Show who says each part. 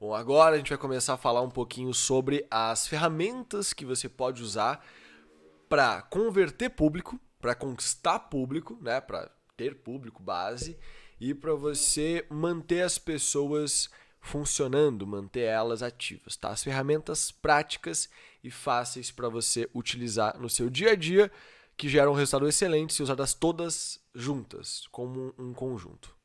Speaker 1: Bom, agora a gente vai começar a falar um pouquinho sobre as ferramentas que você pode usar para converter público, para conquistar público, né, para ter público base e para você manter as pessoas funcionando, manter elas ativas, tá? As ferramentas práticas e fáceis para você utilizar no seu dia a dia que geram um resultado excelente se usadas todas juntas como um conjunto.